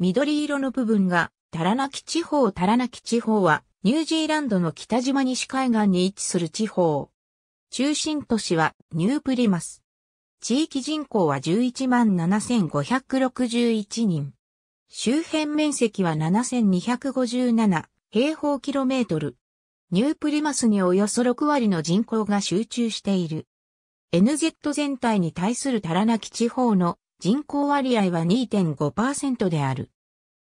緑色の部分がタラナキ地方タラナキ地方はニュージーランドの北島西海岸に位置する地方。中心都市はニュープリマス。地域人口は117,561人。周辺面積は7,257平方キロメートル。ニュープリマスにおよそ6割の人口が集中している。NZ 全体に対するタラナキ地方の人口割合は2.5%である。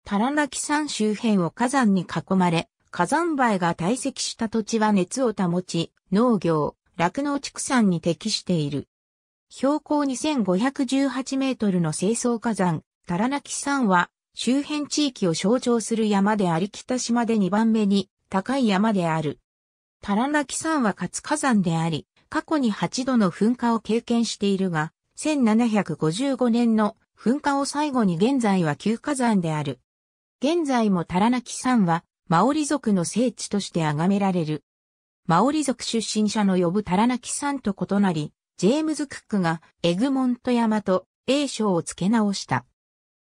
タラナキ山周辺を火山に囲まれ、火山灰が堆積した土地は熱を保ち、農業、酪農畜産に適している。標高2518メートルの清掃火山、タラナキ山は、周辺地域を象徴する山であり北島で2番目に高い山である。タラナキ山は活火山であり、過去に8度の噴火を経験しているが、1755年の噴火を最後に現在は旧火山である。現在もタラナキ山は、マオリ族の聖地として崇められる。マオリ族出身者の呼ぶタラナキ山と異なり、ジェームズ・クックがエグモント山と英称を付け直した。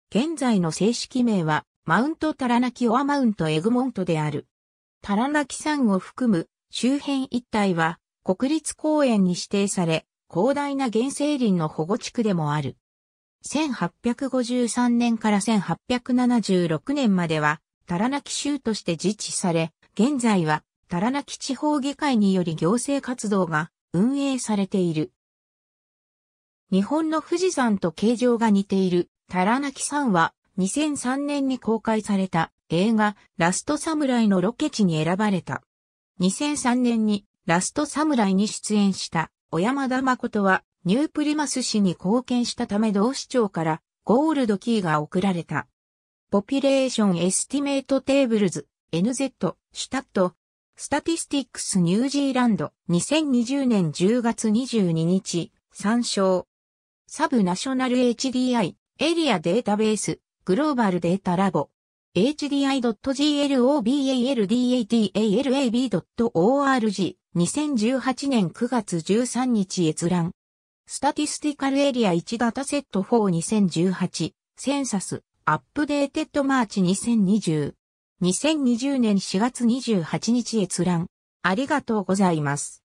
現在の正式名は、マウントタラナキオアマウントエグモントである。タラナキ山を含む周辺一帯は国立公園に指定され、広大な原生林の保護地区でもある。1853年から1876年までは、タラナキ州として自治され、現在はタラナキ地方議会により行政活動が運営されている。日本の富士山と形状が似ているタラナキ山は2003年に公開された映画ラストサムライのロケ地に選ばれた。2003年にラストサムライに出演した小山田誠はニュープリマス氏に貢献したため同市長からゴールドキーが贈られた。ポピュレーションエスティメートテーブルズ NZ シュタットスタティスティックスニュージーランド2020年10月22日参照サブナショナル HDI エリアデータベースグローバルデータラボ hdi.globaldata.org 2018年9月13日閲覧。スタティスティカルエリア1ダタセット4 2018センサスアップデーテッドマーチ2020 2020年4月28日閲覧。ありがとうございます。